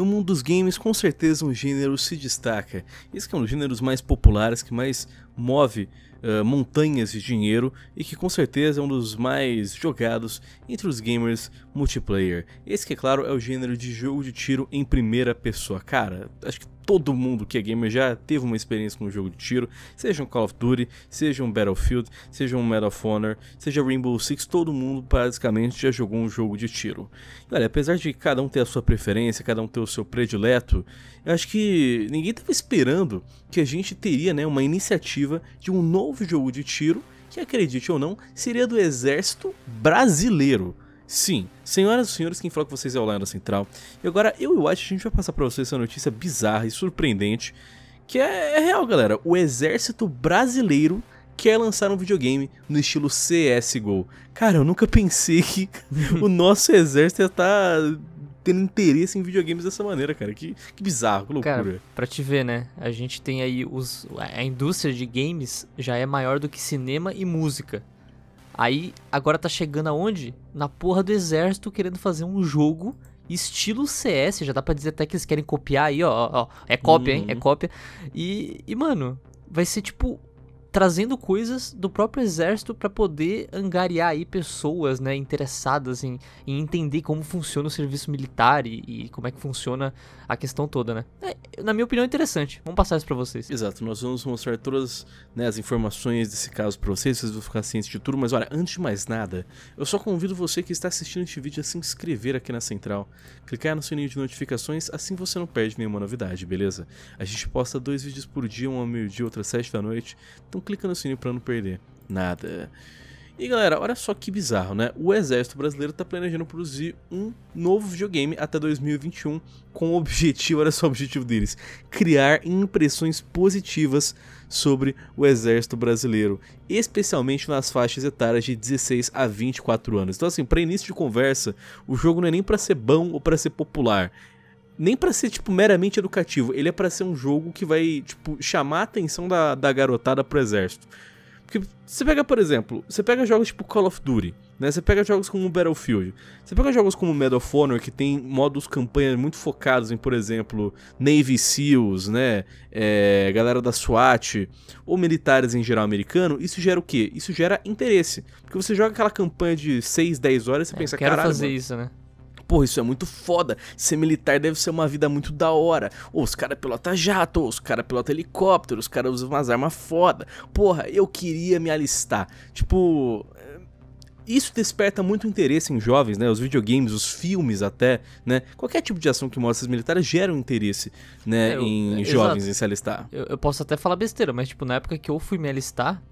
No mundo dos games, com certeza um gênero se destaca. Esse é um dos gêneros mais populares, que mais move uh, montanhas de dinheiro e que com certeza é um dos mais jogados entre os gamers multiplayer. Esse que, é claro, é o gênero de jogo de tiro em primeira pessoa. Cara, acho que todo mundo que é gamer já teve uma experiência com um jogo de tiro, seja um Call of Duty, seja um Battlefield, seja um Medal of Honor, seja Rainbow Six, todo mundo basicamente já jogou um jogo de tiro. E, olha, apesar de cada um ter a sua preferência, cada um ter o seu predileto, eu acho que ninguém estava esperando que a gente teria né, uma iniciativa de um novo jogo de tiro que, acredite ou não, seria do exército brasileiro. Sim, senhoras e senhores, quem fala com vocês é o Lion Central. E agora eu e o White a gente vai passar para vocês essa notícia bizarra e surpreendente, que é, é, real, galera. O exército brasileiro quer lançar um videogame no estilo CS:GO. Cara, eu nunca pensei que o nosso exército ia estar tá tendo interesse em videogames dessa maneira, cara. Que, que bizarro, que loucura. Cara, pra te ver, né? A gente tem aí os a indústria de games já é maior do que cinema e música. Aí agora tá chegando aonde? Na porra do exército querendo fazer um jogo estilo CS, já dá pra dizer até que eles querem copiar aí, ó, ó, é cópia, uhum. hein, é uhum. cópia. E, e, mano, vai ser tipo trazendo coisas do próprio exército para poder angariar aí pessoas né, interessadas em, em, entender como funciona o serviço militar e, e, como é que funciona a questão toda, né? É, na minha opinião, é interessante. Vamos passar isso para vocês. Exato. Nós vamos mostrar todas né, as informações desse caso para vocês. Vocês vão ficar cientes de tudo. Mas olha, antes de mais nada, eu só convido você que está assistindo este vídeo a se inscrever aqui na Central. Clicar no sininho de notificações, assim você não perde nenhuma novidade, beleza? A gente posta dois vídeos por dia, um ao meio-dia, outro às sete da noite. Então clicando no sininho assim, né, para não perder nada. E galera, olha só que bizarro, né? O exército brasileiro está planejando produzir um novo videogame até 2021 com o objetivo, olha só o objetivo deles, criar impressões positivas sobre o exército brasileiro, especialmente nas faixas etárias de 16 a 24 anos. Então assim, para início de conversa, o jogo não é nem para ser bom ou para ser popular, nem para ser, tipo, meramente educativo. Ele é para ser um jogo que vai, tipo, chamar a atenção da, da garotada pro exército. Porque você pega, por exemplo, você pega jogos tipo Call of Duty, né? Você pega jogos como Battlefield. Você pega jogos como Medal of Honor, que tem modos campanha muito focados em, por exemplo, Navy SEALs, né? É, galera da SWAT, ou militares em geral americano. Isso gera o quê? Isso gera interesse. Porque você joga aquela campanha de 6, 10 horas e você é, pensa, caralho... quero fazer mano, isso, né? porra, isso é muito foda. Ser militar deve ser uma vida muito da hora. Ou os caras pilotam jato, ou os caras pilotam helicóptero, os caras usam umas armas foda. Porra, eu queria me alistar. Tipo, eh, isso desperta muito interesse em jovens, né? Os videogames, os filmes até, né? Qualquer tipo de ação que mostra os militares gera um interesse, né? É, eu, em é, jovens exato. em se alistar. Eu, eu, posso até falar besteira, mas tipo, na época que eu fui me alistar,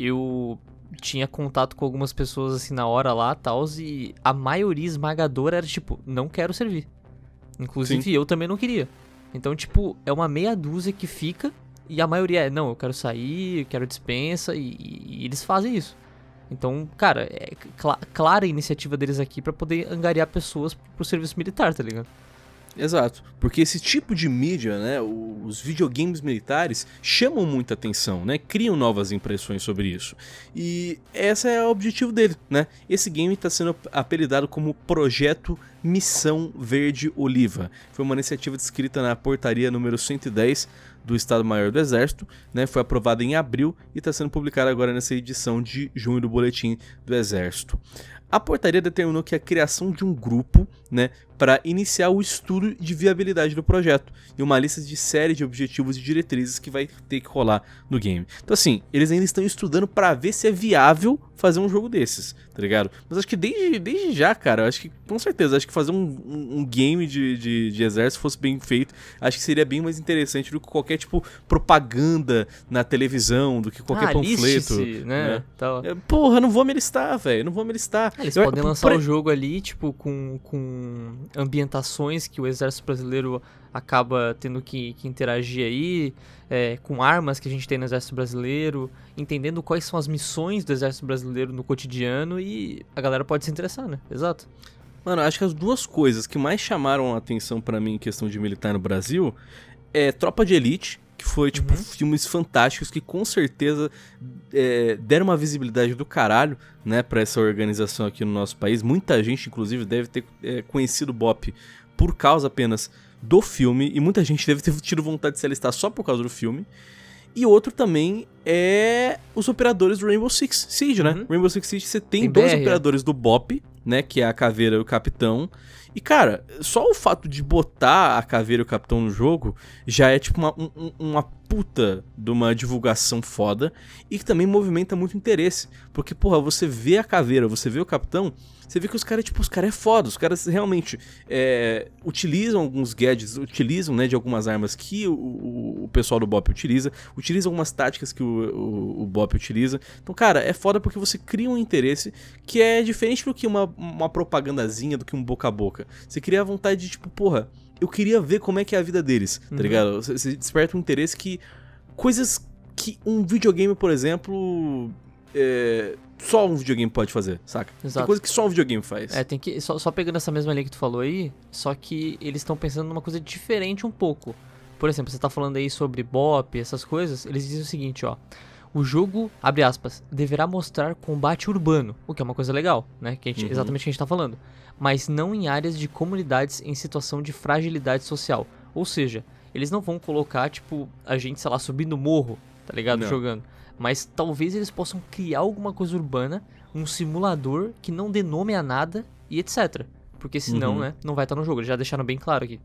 eu tinha contato com algumas pessoas assim na hora lá, tal, e a maioria esmagadora era tipo, não quero servir. Inclusive Sim. eu também não queria. Então, tipo, é uma meia dúzia que fica e a maioria é, não, eu quero sair, eu quero dispensa e, e, e eles fazem isso. Então, cara, é cl clara a iniciativa deles aqui para poder angariar pessoas pro serviço militar, tá ligado? Exato, porque esse tipo de mídia, né, os videogames militares chamam muita atenção, né, criam novas impressões sobre isso. E esse é o objetivo dele, né? Esse game está sendo apelidado como Projeto Missão Verde Oliva. Foi uma iniciativa descrita na portaria número 110 do Estado-Maior do Exército, né? Foi aprovada em abril e está sendo publicada agora nessa edição de junho do boletim do Exército. A portaria determinou que a criação de um grupo, né, para iniciar o estudo de viabilidade do projeto e uma lista de série de objetivos e diretrizes que vai ter que rolar no game. Então assim, eles ainda estão estudando para ver se é viável fazer um jogo desses, tá ligado? Mas acho que desde, desde já, cara, acho que com certeza, acho que fazer um, um, um game de, de, de, exército fosse bem feito, acho que seria bem mais interessante do que qualquer tipo propaganda na televisão, do que qualquer ah, panfleto. Né? né? Tal. É, porra, não vou me listar, velho, não vou me listar. Ah, eles Eu, podem lançar por... o jogo ali, tipo, com, com ambientações que o exército brasileiro acaba tendo que, que interagir aí, é, com armas que a gente tem no exército brasileiro, entendendo quais são as missões do exército brasileiro no cotidiano e a galera pode se interessar, né? Exato. Mano, acho que as duas coisas que mais chamaram a atenção para mim em questão de militar no Brasil é Tropa de Elite que foi, tipo, uhum. filmes fantásticos que com certeza é, deram uma visibilidade do caralho, né, pra essa organização aqui no nosso país. Muita gente, inclusive, deve ter é, conhecido o Bop por causa apenas do filme, e muita gente deve ter tido vontade de se alistar só por causa do filme. E outro também é os operadores do Rainbow Six Siege, né? Uhum. Rainbow Six Siege, você tem, tem dois BR, é. operadores do BOP, né? Que é a Caveira e o Capitão. E, cara, só o fato de botar a caveira e o capitão no jogo já é tipo uma, um, uma puta de uma divulgação foda e que também movimenta muito interesse. Porque, porra, você vê a caveira, você vê o capitão, você vê que os caras, tipo, os caras é foda, os caras realmente é, utilizam alguns gadgets, utilizam, né, de algumas armas que o, o, o pessoal do Bop utiliza, utilizam algumas táticas que o, o, o Bop utiliza. Então, cara, é foda porque você cria um interesse que é diferente do que uma, uma propagandazinha, do que um boca a boca. Você cria a vontade de, tipo, porra, eu queria ver como é que é a vida deles, tá uhum. tá ligado? Você desperta um interesse que. Coisas que um videogame, por exemplo. É, só um videogame pode fazer, saca? Exato. Tem coisa que só um videogame faz. É, tem que. Só, só pegando essa mesma linha que tu falou aí, só que eles estão pensando numa coisa diferente um pouco. Por exemplo, você tá falando aí sobre bop, essas coisas, eles dizem o seguinte, ó o jogo, abre aspas, deverá mostrar combate urbano, o que é uma coisa legal, né? Que gente, uhum. Exatamente o que a gente tá falando. Mas não em áreas de comunidades em situação de fragilidade social. Ou seja, eles não vão colocar, tipo, a gente, sei lá, subindo morro, tá ligado? Não. Jogando. Mas talvez eles possam criar alguma coisa urbana, um simulador que não dê nome a nada e etc porque senão, uhum. né, não vai estar no jogo. Eles já deixaram bem claro aqui.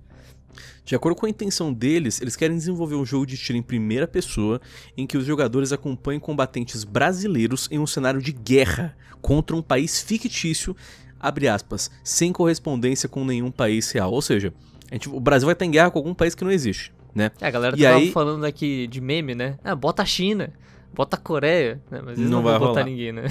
De acordo com a intenção deles, eles querem desenvolver um jogo de tiro em primeira pessoa em que os jogadores acompanhem combatentes brasileiros em um cenário de guerra contra um país fictício, abre aspas, sem correspondência com nenhum país real. Ou seja, gente, o Brasil vai estar em guerra com algum país que não existe, né? É, a galera e tava aí... falando aqui de meme, né? Ah, bota a China, bota a Coreia, né? Mas eles não, não vão botar rolar. ninguém, né?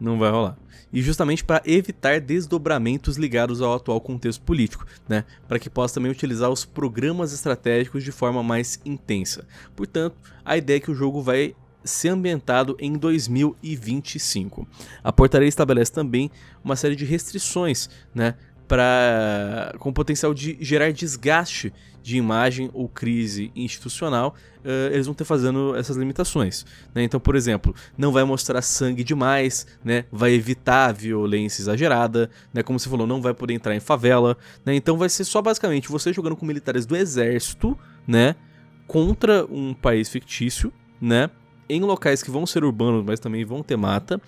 Não vai rolar e justamente para evitar desdobramentos ligados ao atual contexto político, né, para que possa também utilizar os programas estratégicos de forma mais intensa. Portanto, a ideia é que o jogo vai ser ambientado em 2025. A portaria estabelece também uma série de restrições né, para com potencial de gerar desgaste de imagem ou crise institucional, uh, eles vão ter fazendo essas limitações. Né? Então, por exemplo, não vai mostrar sangue demais, né? vai evitar violência exagerada, né? como você falou, não vai poder entrar em favela. Né? Então, vai ser só basicamente você jogando com militares do exército né? contra um país fictício, né? em locais que vão ser urbanos, mas também vão ter mata,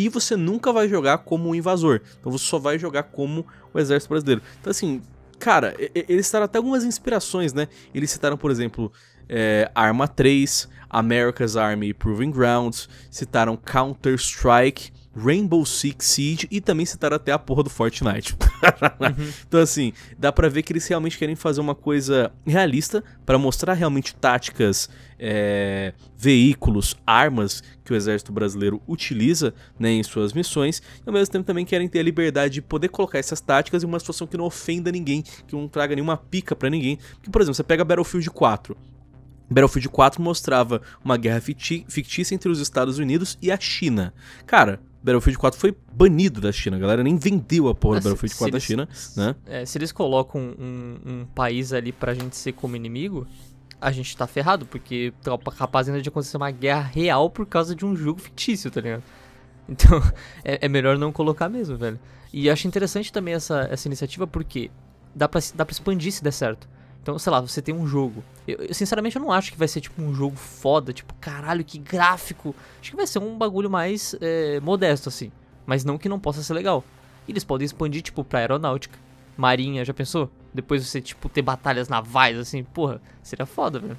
e você nunca vai jogar como um invasor. Então você só vai jogar como o exército brasileiro. Então assim, cara, eles citaram até algumas inspirações, né? Eles citaram, por exemplo, é, Arma 3, America's Army Proving Grounds, citaram Counter-Strike, Rainbow Six Siege e também citaram até a porra do Fortnite. uhum. Então, assim, dá para ver que eles realmente querem fazer uma coisa realista para mostrar realmente táticas, é, veículos, armas que o exército brasileiro utiliza né, em suas missões, e ao mesmo tempo também querem ter a liberdade de poder colocar essas táticas em uma situação que não ofenda ninguém, que não traga nenhuma pica para ninguém. Porque, por exemplo, você pega Battlefield 4, Battlefield 4 mostrava uma guerra fictícia entre os Estados Unidos e a China. Cara, Battlefield 4 foi banido da China. A galera nem vendeu a porra do é, Battlefield 4 eles, da China, né? É, se eles colocam um, um, país ali pra gente ser como inimigo, a gente tá ferrado, porque capaz ainda de acontecer uma guerra real por causa de um jogo fictício, tá ligado? Então, é, é melhor não colocar mesmo, velho. E acho interessante também essa, essa iniciativa, porque dá pra, dá pra expandir se der certo. Então, sei lá, você tem um jogo. Eu, eu, sinceramente eu não acho que vai ser tipo um jogo foda, tipo, caralho, que gráfico. Acho que vai ser um bagulho mais é, modesto, assim. Mas não que não possa ser legal. E eles podem expandir, tipo, pra aeronáutica. Marinha, já pensou? Depois você, tipo, ter batalhas navais, assim, porra, seria foda, velho.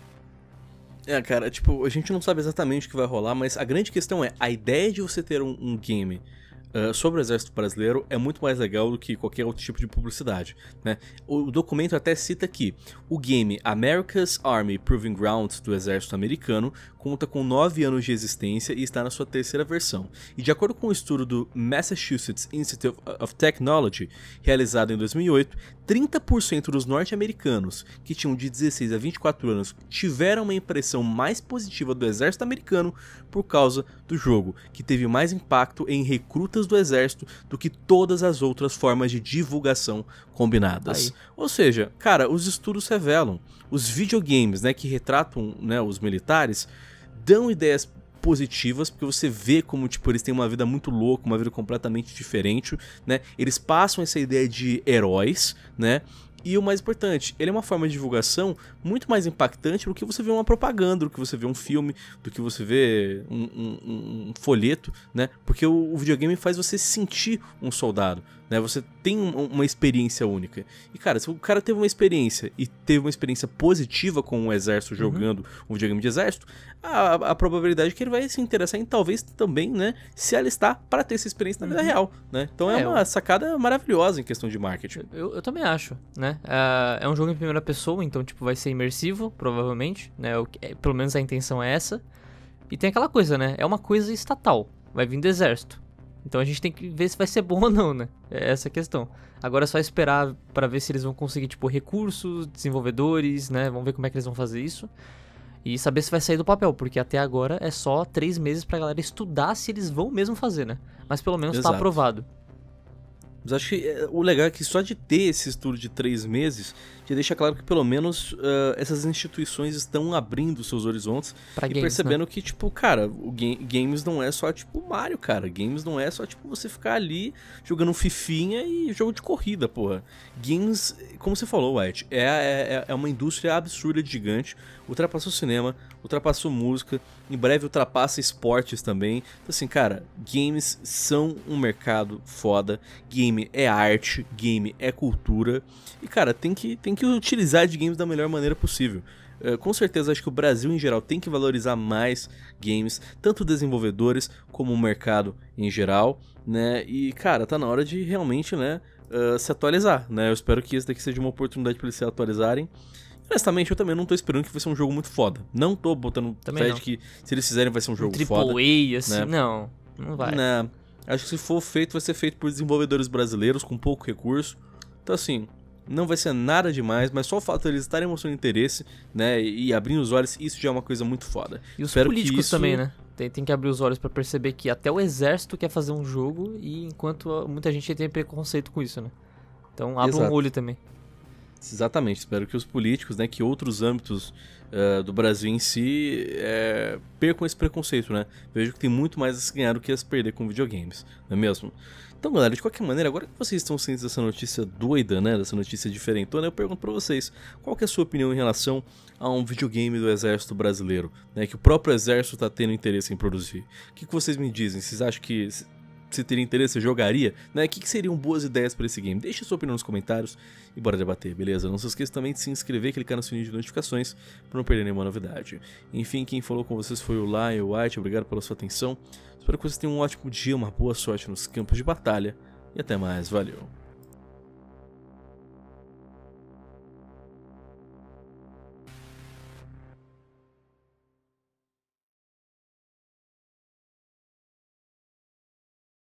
É, cara, tipo, a gente não sabe exatamente o que vai rolar, mas a grande questão é, a ideia de você ter um, um game ah, sobre o Exército Brasileiro é muito mais legal do que qualquer outro tipo de publicidade. Né? O documento até cita que o game America's Army Proving Ground do Exército Americano conta com 9 anos de existência e está na sua terceira versão. E de acordo com um estudo do Massachusetts Institute of Technology, realizado em 2008, 30% dos norte-americanos que tinham de 16 a 24 anos tiveram uma impressão mais positiva do Exército Americano por causa do jogo, que teve mais impacto em recrutas do exército do que todas as outras formas de divulgação combinadas. Aí. Ou seja, cara, os estudos revelam, os videogames, né, que retratam, né, os militares, dão ideias positivas, porque você vê como, tipo, eles têm uma vida muito louca, uma vida completamente diferente, né? Eles passam essa ideia de heróis, né? E o mais importante, ele é uma forma de divulgação muito mais impactante do que você vê uma propaganda, do que você vê um filme, do que você vê um, um, um folheto, né? Porque o, o videogame faz você sentir um soldado né? Você tem uma experiência única. E, cara, se o cara teve uma experiência e teve uma experiência positiva com o um exército uhum. jogando um videogame de exército, a, a probabilidade é que ele vai se interessar em talvez também, né, se alistar para ter essa experiência na vida uhum. real, né? Então é, é uma eu... sacada maravilhosa em questão de marketing. Eu, eu também acho, né? Uh, é um jogo em primeira pessoa, então, tipo, vai ser imersivo, provavelmente, né? É, pelo menos a intenção é essa. E tem aquela coisa, né? É uma coisa estatal, vai vir do exército. Então a gente tem que ver se vai ser bom ou não, né? É essa a questão. Agora é só esperar para ver se eles vão conseguir, tipo, recursos, desenvolvedores, né? Vamos ver como é que eles vão fazer isso. E saber se vai sair do papel, porque até agora é só três meses pra galera estudar se eles vão mesmo fazer, né? Mas pelo menos tá Exato. tá aprovado. Mas acho que é, o legal é que só de ter esse estudo de três meses te deixa claro que pelo menos uh, essas instituições estão abrindo seus horizontes pra e games, né? percebendo né? que, tipo, cara, o games não é só tipo Mario, cara. Games não é só tipo você ficar ali jogando fifinha e jogo de corrida, porra. Games, como você falou, White, é, é, é, é uma indústria absurda, gigante. Ultrapassa o cinema, ultrapassa a música, em breve ultrapassa esportes também. Então, assim, cara, games são um mercado foda. Games game é arte, game é cultura. E, cara, tem que, tem que utilizar de games da melhor maneira possível. É, com certeza acho que o Brasil em geral tem que valorizar mais games, tanto desenvolvedores como o mercado em geral, né? E cara, tá na hora de realmente, né, uh, se atualizar, né? Eu espero que isso daqui seja uma oportunidade para eles se atualizarem. Honestamente, eu também não tô esperando que vai ser um jogo muito foda. Não tô botando também fé de que se eles fizerem vai ser um jogo um foda. Triple A, né? assim, né? não. Não vai. Não, Acho que se for feito, vai ser feito por desenvolvedores brasileiros com pouco recurso. Então, assim, não vai ser nada demais, mas só o fato de eles estarem mostrando interesse, né, e abrindo os olhos, isso já é uma coisa muito foda. E os Espero políticos isso... também, né? Tem, tem, que abrir os olhos para perceber que até o exército quer fazer um jogo e enquanto muita gente tem preconceito com isso, né? Então abra Exato. um olho também. Exatamente. Espero que os políticos, né, que outros âmbitos uh, do Brasil em si é, percam esse preconceito, né? Vejo que tem muito mais a se ganhar do que a se perder com videogames, não é mesmo? Então, galera, de qualquer maneira, agora que vocês estão cientes dessa notícia doida, né? Dessa notícia diferentona, eu pergunto para vocês, qual é a sua opinião em relação a um videogame do exército brasileiro, né? Que o próprio exército está tendo interesse em produzir. O que, que vocês me dizem? Vocês acham que você teria interesse, você jogaria, né? O que, que seriam boas ideias para esse game? Deixe sua opinião nos comentários e bora debater, beleza? Não se esqueça também de se inscrever, clicar no sininho de notificações para não perder nenhuma novidade. Enfim, quem falou com vocês foi o Lion o White, obrigado pela sua atenção. Espero que vocês tenham um ótimo dia, uma boa sorte nos campos de batalha e até mais, valeu!